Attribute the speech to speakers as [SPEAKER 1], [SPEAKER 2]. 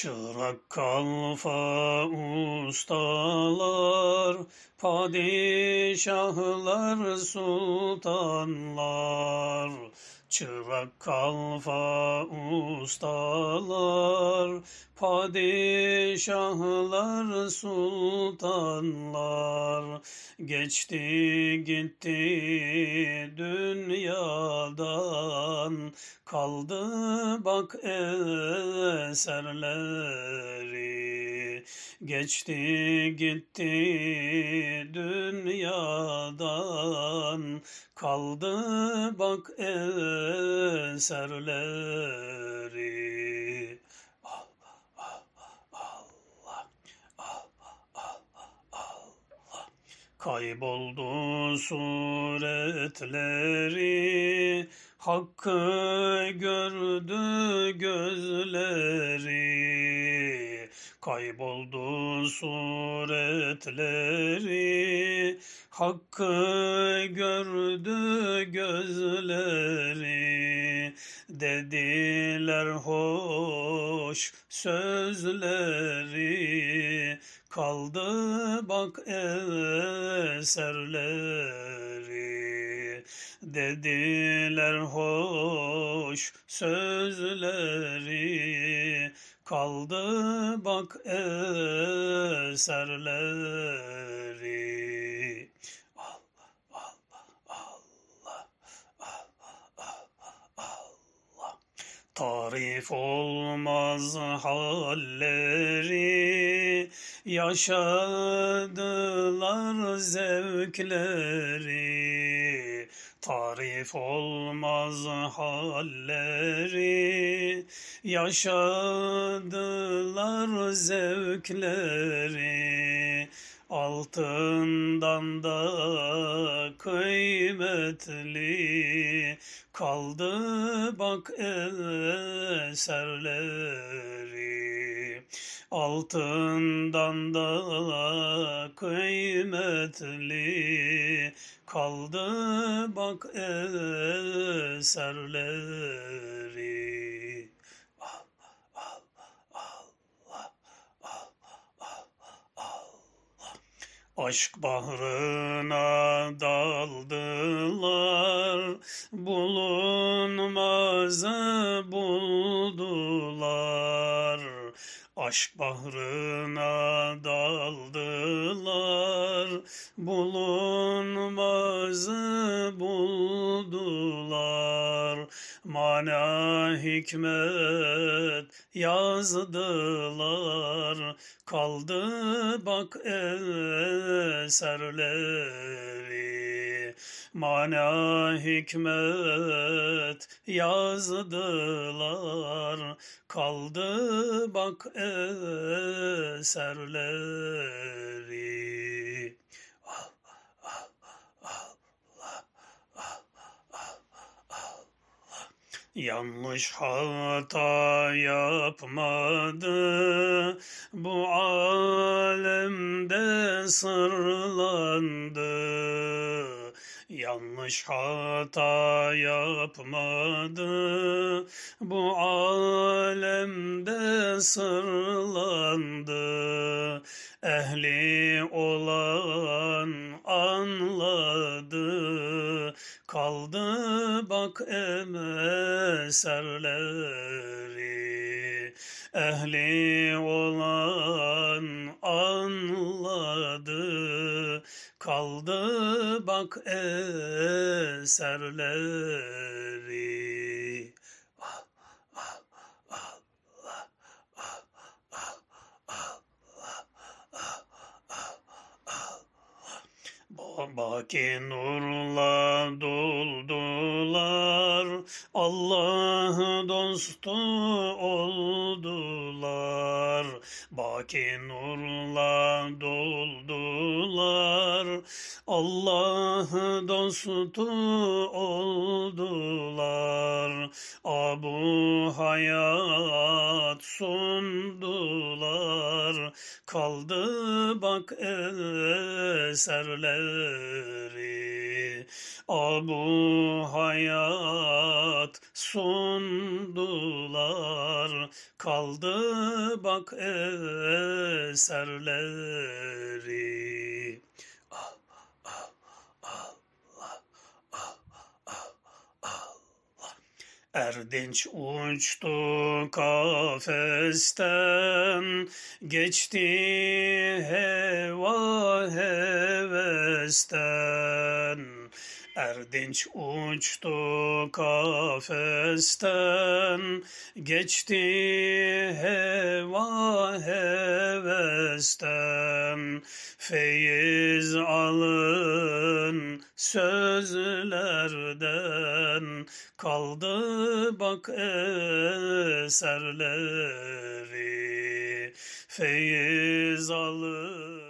[SPEAKER 1] Çırak kalfa ustalar, padişahlar, sultanlar. Çırak kalfa ustalar, padişahlar, sultanlar geçti gitti dünyadan kaldı bak eserler Geçti gitti dünyadan kaldı bak eserleri. Allah Allah Allah Allah kayboldu suretleri. Hakkı gördü gözleri. Kayboldu suretleri, hakkı gördü gözleri. Dediler hoş sözleri, kaldı bak eserleri. Dediler hoş sözleri, Kaldı bak eserleri. Allah, Allah, Allah, Allah, Allah, Allah. Tarif olmaz halleri, yaşadılar zevkleri. Tarif olmaz halleri, yaşadılar zevkleri altından da kıymetli kaldı bak eserleri altından da kıymetli kaldı bak eserleri Aşk bahrına daldılar, bulunmazı buldular. Aşk bahrına daldılar, bulunmazı buldular. Mana hikmet yazdılar Kaldı bak eserleri Mana hikmet yazdılar Kaldı bak eserleri Yanlış hata yapmadı, bu alemde sırlandı. Yanlış hata yapmadı, bu alemde sırlandı. Ehli olan Yok eserleri ehli olan anladı kaldı bak eserleri ah, ah, ah. ah, ah, ah Baki nurla doldu Allah dostu oldular Baki nurla doldular Allah dostu oldular Abu hayat sundular Kaldı bak eserleri Abu hayat hayat sundular kaldı bak eserleri ah, ah, ah, ah Erdinç uçtu kafesten geçti heva hevesten Erdinç uçtu kafesten, geçti heva hevesten. Feyiz alın sözlerden, kaldı bak eserleri. Feyiz alın.